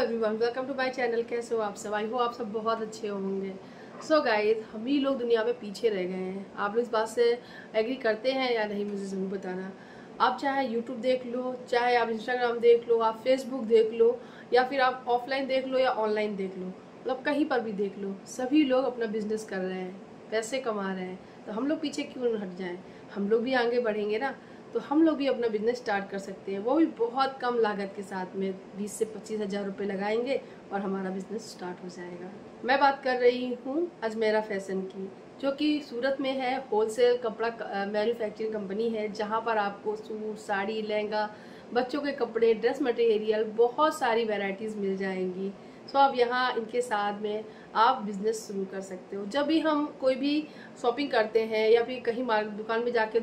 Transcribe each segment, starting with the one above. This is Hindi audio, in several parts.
everyone welcome to my channel कैसे हो आप सब आई हो आप सब बहुत अच्छे होंगे सो so गाइस हम ही लोग दुनिया में पीछे रह गए हैं आप लोग इस बात से एग्री करते हैं या नहीं मुझे ज़रूर बताना आप चाहे यूट्यूब देख लो चाहे आप इंस्टाग्राम देख लो आप फेसबुक देख लो या फिर आप ऑफलाइन देख लो या ऑनलाइन देख लो मतलब कहीं पर भी देख लो सभी लोग अपना बिजनेस कर रहे हैं पैसे कमा रहे हैं तो हम लोग पीछे क्यों हट जाएँ हम लोग भी आगे बढ़ेंगे ना तो हम लोग भी अपना बिजनेस स्टार्ट कर सकते हैं वो भी बहुत कम लागत के साथ में बीस से पच्चीस हज़ार रुपये लगाएंगे और हमारा बिजनेस स्टार्ट हो जाएगा मैं बात कर रही हूँ अजमेरा फैशन की जो कि सूरत में है होलसेल कपड़ा मैन्युफैक्चरिंग कंपनी है जहाँ पर आपको सूट साड़ी लहंगा बच्चों के कपड़े ड्रेस मटेरियल बहुत सारी वेराइटीज़ मिल जाएंगी सो आप यहाँ इनके साथ में आप बिज़नेस शुरू कर सकते हो जब भी हम कोई भी शॉपिंग करते हैं या फिर कहीं मार्ग दुकान में जाके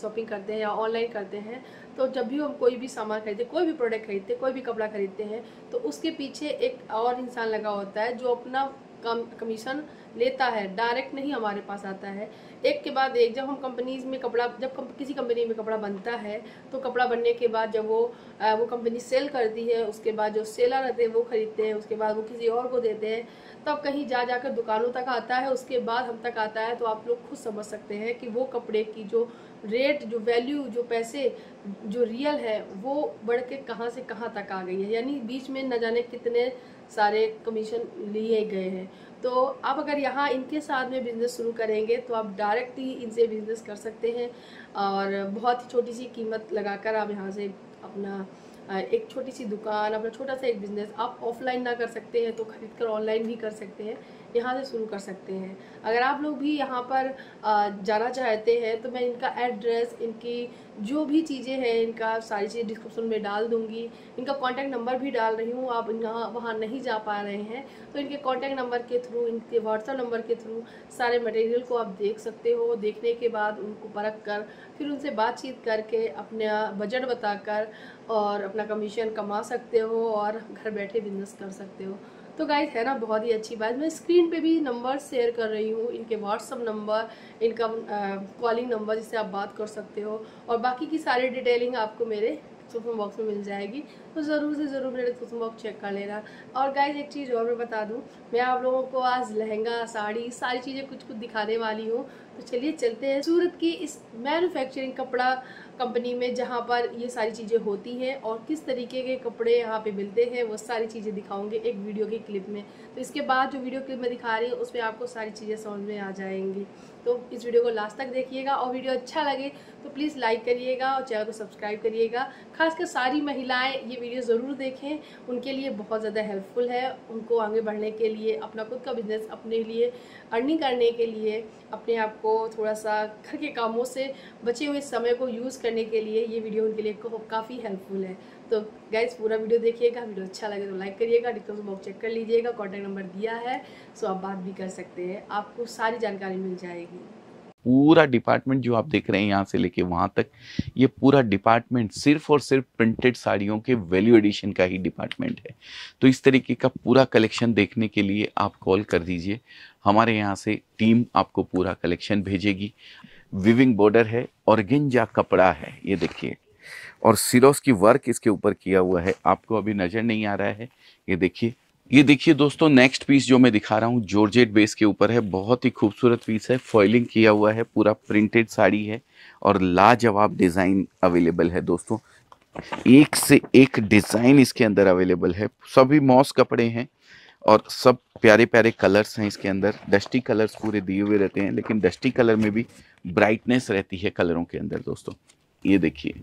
शॉपिंग करते हैं या ऑनलाइन करते हैं तो जब भी हम कोई भी सामान खरीदते कोई भी प्रोडक्ट खरीदते कोई भी कपड़ा खरीदते हैं तो उसके पीछे एक और इंसान लगा होता है जो अपना कमीशन लेता है डायरेक्ट नहीं हमारे पास आता है एक के बाद एक जब हम कंपनीज में कपड़ा जब कम, किसी कंपनी में कपड़ा बनता है तो कपड़ा बनने के बाद जब वो आ, वो कंपनी सेल करती है उसके बाद जो सेलर रहते हैं वो ख़रीदते हैं उसके बाद वो किसी और को देते हैं तब कहीं जा जाकर दुकानों तक आता है उसके बाद हम तक आता है तो आप लोग खुद समझ सकते हैं कि वो कपड़े की जो रेट जो वैल्यू जो पैसे जो रियल है वो बढ़ के कहाँ से कहाँ तक आ गई है यानी बीच में न जाने कितने सारे कमीशन लिए गए हैं तो आप अगर यहाँ इनके साथ में बिज़नेस शुरू करेंगे तो आप डायरेक्ट ही इनसे बिज़नेस कर सकते हैं और बहुत ही छोटी सी कीमत लगाकर आप यहाँ से अपना एक छोटी सी दुकान अपना छोटा सा एक बिज़नेस आप ऑफलाइन ना कर सकते हैं तो ख़रीद कर ऑनलाइन भी कर सकते हैं यहाँ से शुरू कर सकते हैं अगर आप लोग भी यहाँ पर जाना चाहते हैं तो मैं इनका एड्रेस इनकी जो भी चीज़ें हैं इनका सारी चीज़ें डिस्क्रिप्शन में डाल दूँगी इनका कॉन्टैक्ट नंबर भी डाल रही हूँ आप यहाँ वहाँ नहीं जा पा रहे हैं तो इनके कॉन्टैक्ट नंबर के थ्रू इनके व्हाट्सअप नंबर के थ्रू सारे मटेरियल को आप देख सकते हो देखने के बाद उनको परख कर फिर उनसे बातचीत करके अपना बजट बताकर और अपना कमीशन कमा सकते हो और घर बैठे बिजनेस कर सकते हो तो गाइज है ना बहुत ही अच्छी बात मैं स्क्रीन पे भी नंबर शेयर कर रही हूँ इनके व्हाट्सअप नंबर इनका कॉलिंग नंबर जिससे आप बात कर सकते हो और बाकी की सारी डिटेलिंग आपको मेरे सुपन बॉक्स में मिल जाएगी तो ज़रूर से ज़रूर मेरे सुपन बॉक्स चेक कर लेना और गाइज एक चीज़ और मैं बता दूँ मैं आप लोगों को आज लहंगा साड़ी सारी चीज़ें कुछ कुछ दिखाने वाली हूँ तो चलिए चलते हैं सूरत की इस मैन्युफैक्चरिंग कपड़ा कंपनी में जहाँ पर ये सारी चीज़ें होती हैं और किस तरीके के कपड़े यहाँ पे मिलते हैं वो सारी चीज़ें दिखाऊंगे एक वीडियो के क्लिप में तो इसके बाद जो वीडियो क्लिप में दिखा रही हूँ उसमें आपको सारी चीज़ें समझ में आ जाएंगी तो इस वीडियो को लास्ट तक देखिएगा और वीडियो अच्छा लगे तो प्लीज़ लाइक करिएगा और चैनल को सब्सक्राइब करिएगा खासकर सारी महिलाएँ ये वीडियो ज़रूर देखें उनके लिए बहुत ज़्यादा हेल्पफुल है उनको आगे बढ़ने के लिए अपना खुद का बिजनेस अपने लिए अर्निंग करने के लिए अपने आप को थोड़ा सा घर के कामों से बचे हुए समय को यूज़ करने के लिए ये वीडियो उनके लिए काफ़ी हेल्पफुल है तो गाइज पूरा वीडियो देखिएगा वीडियो अच्छा लगे तो लाइक करिएगा डिस्क्रिप्शन बॉक्स चेक कर लीजिएगा कॉन्टैक्ट नंबर दिया है सो आप बात भी कर सकते हैं आपको सारी जानकारी मिल जाएगी पूरा डिपार्टमेंट जो आप देख रहे हैं यहाँ से लेके वहाँ तक ये पूरा डिपार्टमेंट सिर्फ और सिर्फ प्रिंटेड साड़ियों के वैल्यू एडिशन का ही डिपार्टमेंट है तो इस तरीके का पूरा कलेक्शन देखने के लिए आप कॉल कर दीजिए हमारे यहाँ से टीम आपको पूरा कलेक्शन भेजेगी विविंग बॉर्डर है और कपड़ा है ये देखिए और सिरोस की वर्क इसके ऊपर किया हुआ है आपको अभी नज़र नहीं आ रहा है ये देखिए ये देखिए दोस्तों नेक्स्ट पीस जो मैं दिखा रहा हूँ जॉर्जेट बेस के ऊपर है बहुत ही खूबसूरत पीस है फॉइलिंग किया हुआ है पूरा प्रिंटेड साड़ी है और लाजवाब डिज़ाइन अवेलेबल है दोस्तों एक से एक डिज़ाइन इसके अंदर अवेलेबल है सभी मॉस कपड़े हैं और सब प्यारे प्यारे कलर्स हैं इसके अंदर डस्टी कलर्स पूरे दिए हुए रहते हैं लेकिन डस्टी कलर में भी ब्राइटनेस रहती है कलरों के अंदर दोस्तों ये देखिए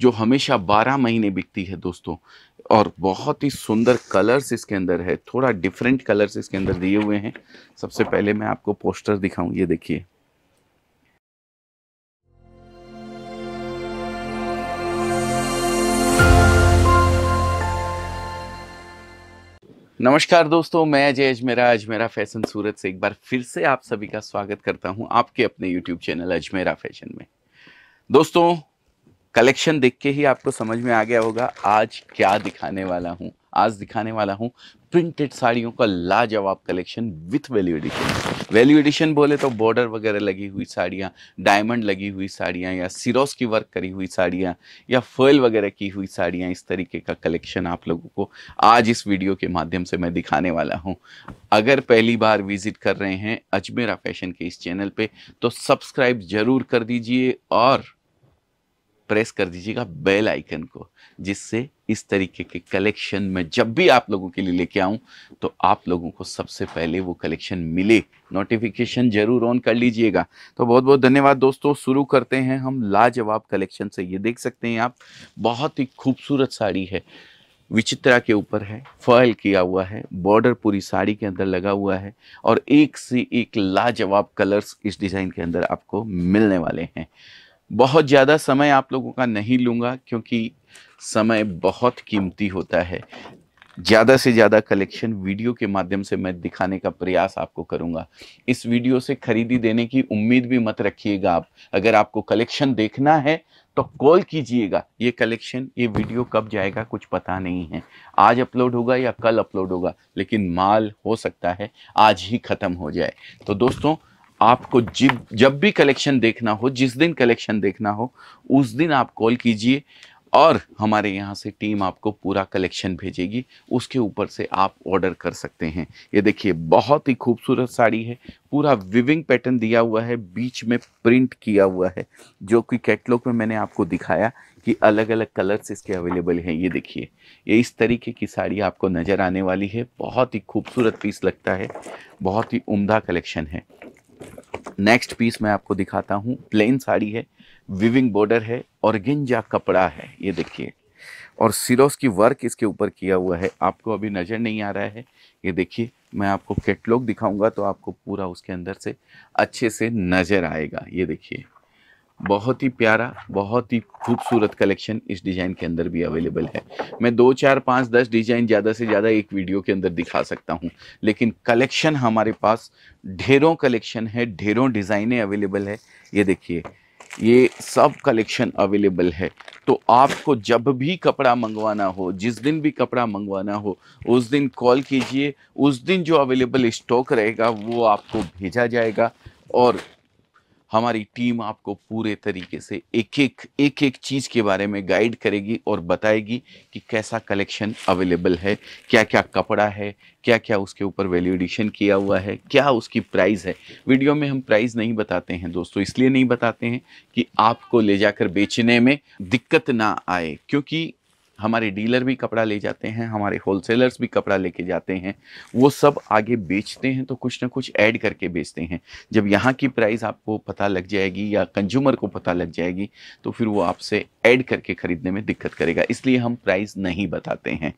जो हमेशा 12 महीने बिकती है दोस्तों और बहुत ही सुंदर कलर्स इसके अंदर है थोड़ा डिफरेंट कलर्स इसके अंदर दिए हुए हैं सबसे पहले मैं आपको पोस्टर दिखाऊं ये देखिए नमस्कार दोस्तों मैं अजय अजमेरा अजमेरा फैशन सूरत से एक बार फिर से आप सभी का स्वागत करता हूं आपके अपने यूट्यूब चैनल अजमेरा फैशन में दोस्तों कलेक्शन देख के ही आपको समझ में आ गया होगा आज क्या दिखाने वाला हूँ आज दिखाने वाला हूँ प्रिंटेड साड़ियों का लाजवाब collection with value addition value addition बोले तो बॉर्डर वगैरह लगी हुई साड़ियाँ डायमंड लगी हुई साड़ियाँ या सिरोस की वर्क करी हुई साड़ियाँ या फर्ल वगैरह की हुई साड़ियाँ इस तरीके का कलेक्शन आप लोगों को आज इस वीडियो के माध्यम से मैं दिखाने वाला हूँ अगर पहली बार विजिट कर रहे हैं अजमेरा फैशन के इस चैनल पर तो सब्सक्राइब जरूर कर दीजिए और प्रेस कर दीजिएगा बेल आइकन को जिससे इस तरीके के कलेक्शन में जब भी आप लोगों के लिए लेके आऊँ तो आप लोगों को सबसे पहले वो कलेक्शन मिले नोटिफिकेशन जरूर ऑन कर लीजिएगा तो बहुत बहुत धन्यवाद दोस्तों शुरू करते हैं हम लाजवाब कलेक्शन से ये देख सकते हैं आप बहुत ही खूबसूरत साड़ी है विचित्रा के ऊपर है फॉयल किया हुआ है बॉर्डर पूरी साड़ी के अंदर लगा हुआ है और एक से एक लाजवाब कलर्स इस डिज़ाइन के अंदर आपको मिलने वाले हैं बहुत ज़्यादा समय आप लोगों का नहीं लूँगा क्योंकि समय बहुत कीमती होता है ज़्यादा से ज़्यादा कलेक्शन वीडियो के माध्यम से मैं दिखाने का प्रयास आपको करूँगा इस वीडियो से खरीदी देने की उम्मीद भी मत रखिएगा आप अगर आपको कलेक्शन देखना है तो कॉल कीजिएगा ये कलेक्शन ये वीडियो कब जाएगा कुछ पता नहीं है आज अपलोड होगा या कल अपलोड होगा लेकिन माल हो सकता है आज ही ख़त्म हो जाए तो दोस्तों आपको जब जब भी कलेक्शन देखना हो जिस दिन कलेक्शन देखना हो उस दिन आप कॉल कीजिए और हमारे यहाँ से टीम आपको पूरा कलेक्शन भेजेगी उसके ऊपर से आप ऑर्डर कर सकते हैं ये देखिए बहुत ही खूबसूरत साड़ी है पूरा विविंग पैटर्न दिया हुआ है बीच में प्रिंट किया हुआ है जो कि कैटलॉग में मैंने आपको दिखाया कि अलग अलग कलर्स इसके अवेलेबल हैं ये देखिए ये इस तरीके की साड़ी आपको नज़र आने वाली है बहुत ही खूबसूरत पीस लगता है बहुत ही उमदा कलेक्शन है नेक्स्ट पीस मैं आपको दिखाता हूँ प्लेन साड़ी है विविंग बॉर्डर है और गिंजा कपड़ा है ये देखिए और सिरोस की वर्क इसके ऊपर किया हुआ है आपको अभी नज़र नहीं आ रहा है ये देखिए मैं आपको कैटलॉग दिखाऊंगा तो आपको पूरा उसके अंदर से अच्छे से नज़र आएगा ये देखिए बहुत ही प्यारा बहुत ही खूबसूरत कलेक्शन इस डिज़ाइन के अंदर भी अवेलेबल है मैं दो चार पाँच दस डिज़ाइन ज़्यादा से ज़्यादा एक वीडियो के अंदर दिखा सकता हूँ लेकिन कलेक्शन हमारे पास ढेरों कलेक्शन है ढेरों डिज़ाइनें अवेलेबल है ये देखिए ये सब कलेक्शन अवेलेबल है तो आपको जब भी कपड़ा मंगवाना हो जिस दिन भी कपड़ा मंगवाना हो उस दिन कॉल कीजिए उस दिन जो अवेलेबल स्टॉक रहेगा वो आपको भेजा जाएगा और हमारी टीम आपको पूरे तरीके से एक एक एक एक चीज़ के बारे में गाइड करेगी और बताएगी कि कैसा कलेक्शन अवेलेबल है क्या क्या कपड़ा है क्या क्या उसके ऊपर वैल्यू एडिशन किया हुआ है क्या उसकी प्राइस है वीडियो में हम प्राइस नहीं बताते हैं दोस्तों इसलिए नहीं बताते हैं कि आपको ले जाकर बेचने में दिक्कत ना आए क्योंकि हमारे डीलर भी कपड़ा ले जाते हैं हमारे होलसेलर्स भी कपड़ा लेके जाते हैं वो सब आगे बेचते हैं तो कुछ ना कुछ ऐड करके बेचते हैं जब यहाँ की प्राइस आपको पता लग जाएगी या कंज्यूमर को पता लग जाएगी तो फिर वो आपसे ऐड करके ख़रीदने में दिक्कत करेगा इसलिए हम प्राइस नहीं बताते हैं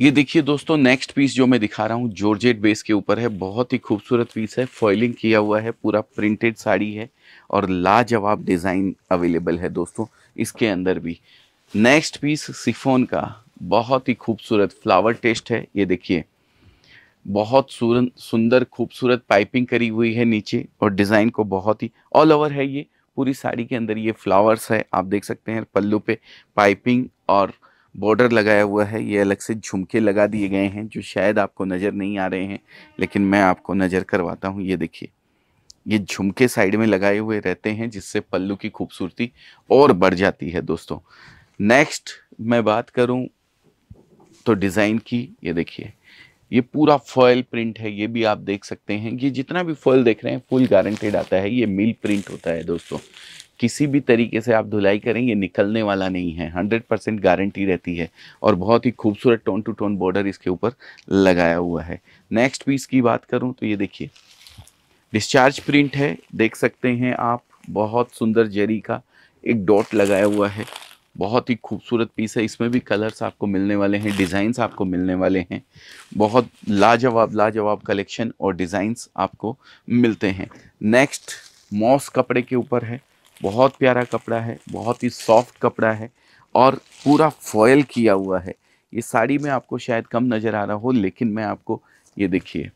ये देखिए दोस्तों नेक्स्ट पीस जो मैं दिखा रहा हूँ जॉर्जेट बेस के ऊपर है बहुत ही खूबसूरत पीस है फॉइलिंग किया हुआ है पूरा प्रिंटेड साड़ी है और लाजवाब डिज़ाइन अवेलेबल है दोस्तों इसके अंदर भी नेक्स्ट पीस सिफोन का बहुत ही खूबसूरत फ्लावर टेस्ट है ये देखिए बहुत सुंदर खूबसूरत पाइपिंग करी हुई है नीचे और डिज़ाइन को बहुत ही ऑल ओवर है ये पूरी साड़ी के अंदर ये फ्लावर्स है आप देख सकते हैं पल्लू पे पाइपिंग और बॉर्डर लगाया हुआ है ये अलग से झुमके लगा दिए गए हैं जो शायद आपको नज़र नहीं आ रहे हैं लेकिन मैं आपको नज़र करवाता हूँ ये देखिए ये झुमके साइड में लगाए हुए रहते हैं जिससे पल्लू की खूबसूरती और बढ़ जाती है दोस्तों नेक्स्ट मैं बात करूं तो डिज़ाइन की ये देखिए ये पूरा फॉयल प्रिंट है ये भी आप देख सकते हैं ये जितना भी फॉयल देख रहे हैं फुल गारंटेड आता है ये मिल प्रिंट होता है दोस्तों किसी भी तरीके से आप धुलाई करें ये निकलने वाला नहीं है 100 परसेंट गारंटी रहती है और बहुत ही खूबसूरत टोन टू टोन बॉर्डर इसके ऊपर लगाया हुआ है नेक्स्ट पीस की बात करूं तो ये देखिए डिस्चार्ज प्रिंट है देख सकते हैं आप बहुत सुंदर जरी का एक डॉट लगाया हुआ है बहुत ही खूबसूरत पीस है इसमें भी कलर्स आपको मिलने वाले हैं डिज़ाइंस आपको मिलने वाले हैं बहुत लाजवाब लाजवाब कलेक्शन और डिज़ाइंस आपको मिलते हैं नेक्स्ट मॉस कपड़े के ऊपर है बहुत प्यारा कपड़ा है बहुत ही सॉफ्ट कपड़ा है और पूरा फॉयल किया हुआ है ये साड़ी में आपको शायद कम नज़र आ रहा हो लेकिन मैं आपको ये देखिए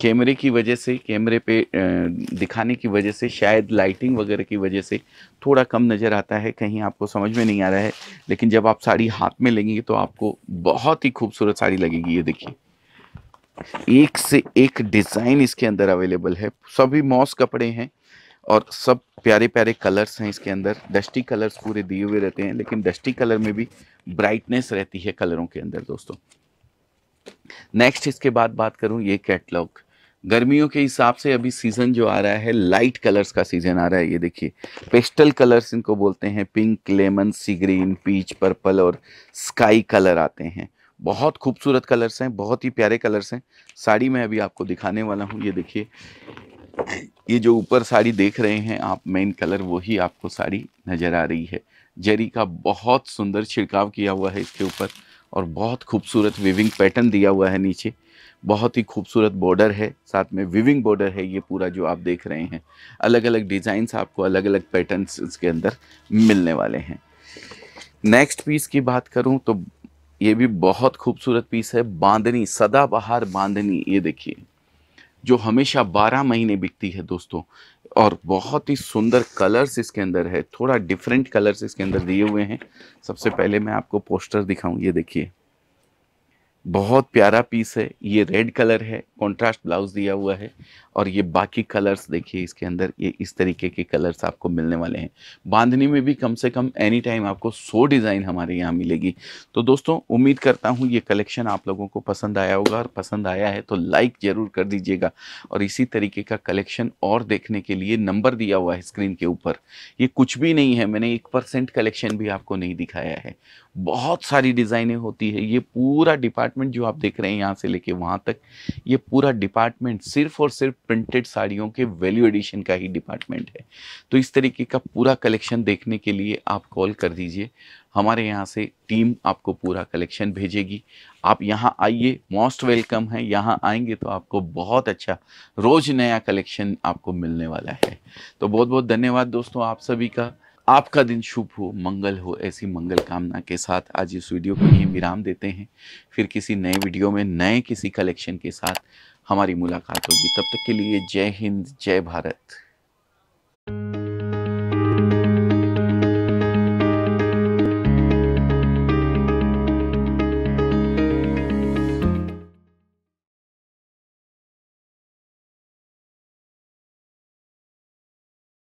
कैमरे की वजह से कैमरे पे दिखाने की वजह से शायद लाइटिंग वगैरह की वजह से थोड़ा कम नज़र आता है कहीं आपको समझ में नहीं आ रहा है लेकिन जब आप साड़ी हाथ में लेंगे तो आपको बहुत ही खूबसूरत साड़ी लगेगी ये देखिए एक से एक डिज़ाइन इसके अंदर अवेलेबल है सभी मॉस कपड़े हैं और सब प्यारे प्यारे कलर्स हैं इसके अंदर डस्टी कलर्स पूरे दिए हुए रहते हैं लेकिन डस्टी कलर में भी ब्राइटनेस रहती है कलरों के अंदर दोस्तों नेक्स्ट इसके बाद बात करूं ये कैटलॉग गर्मियों के हिसाब से अभी सीज़न जो आ रहा है लाइट कलर्स का सीज़न आ रहा है ये देखिए पेस्टल कलर्स इनको बोलते हैं pink lemon sea green peach purple और स्काई कलर आते हैं बहुत खूबसूरत कलर्स हैं बहुत ही प्यारे कलर्स हैं साड़ी मैं अभी आपको दिखाने वाला हूँ ये देखिए ये जो ऊपर साड़ी देख रहे हैं आप मेन कलर वही आपको साड़ी नज़र आ रही है जरी का बहुत सुंदर छिड़काव किया हुआ है इसके ऊपर और बहुत खूबसूरत विविंग पैटर्न दिया हुआ है नीचे बहुत ही खूबसूरत बॉर्डर है साथ में विविंग बॉर्डर है ये पूरा जो आप देख रहे हैं अलग अलग डिज़ाइंस आपको अलग अलग पैटर्न्स इसके अंदर मिलने वाले हैं नेक्स्ट पीस की बात करूं तो ये भी बहुत खूबसूरत पीस है बांधनी सदाबहार बांधनी ये देखिए जो हमेशा 12 महीने बिकती है दोस्तों और बहुत ही सुंदर कलर्स इसके अंदर है थोड़ा डिफरेंट कलर्स इसके अंदर दिए हुए हैं सबसे पहले मैं आपको पोस्टर दिखाऊं ये देखिए बहुत प्यारा पीस है ये रेड कलर है कॉन्ट्रास्ट ब्लाउज दिया हुआ है और ये बाकी कलर्स देखिए इसके अंदर ये इस तरीके के कलर्स आपको मिलने वाले हैं बांधनी में भी कम से कम एनी टाइम आपको सौ डिज़ाइन हमारे यहाँ मिलेगी तो दोस्तों उम्मीद करता हूँ ये कलेक्शन आप लोगों को पसंद आया होगा और पसंद आया है तो लाइक ज़रूर कर दीजिएगा और इसी तरीके का कलेक्शन और देखने के लिए नंबर दिया हुआ है स्क्रीन के ऊपर ये कुछ भी नहीं है मैंने एक परसेंट कलेक्शन भी आपको नहीं दिखाया है बहुत सारी डिज़ाइनें होती है ये पूरा डिपार्टमेंट जो आप देख रहे हैं यहाँ से लेके वहाँ तक ये पूरा डिपार्टमेंट सिर्फ और सिर्फ प्रिंटेड साड़ियों के वैल्यू एडिशन का ही डिपार्टमेंट है तो इस तरीके का पूरा कलेक्शन देखने के लिए आप कॉल कर दीजिए हमारे यहाँ से टीम आपको पूरा कलेक्शन भेजेगी आप यहाँ आइए मोस्ट वेलकम है यहाँ आएंगे तो आपको बहुत अच्छा रोज़ नया कलेक्शन आपको मिलने वाला है तो बहुत बहुत धन्यवाद दोस्तों आप सभी का आपका दिन शुभ हो मंगल हो ऐसी मंगल कामना के साथ आज इस वीडियो को यहीं विराम देते हैं फिर किसी नए वीडियो में नए किसी कलेक्शन के साथ हमारी मुलाकात होगी तब तक के लिए जय हिंद जय भारत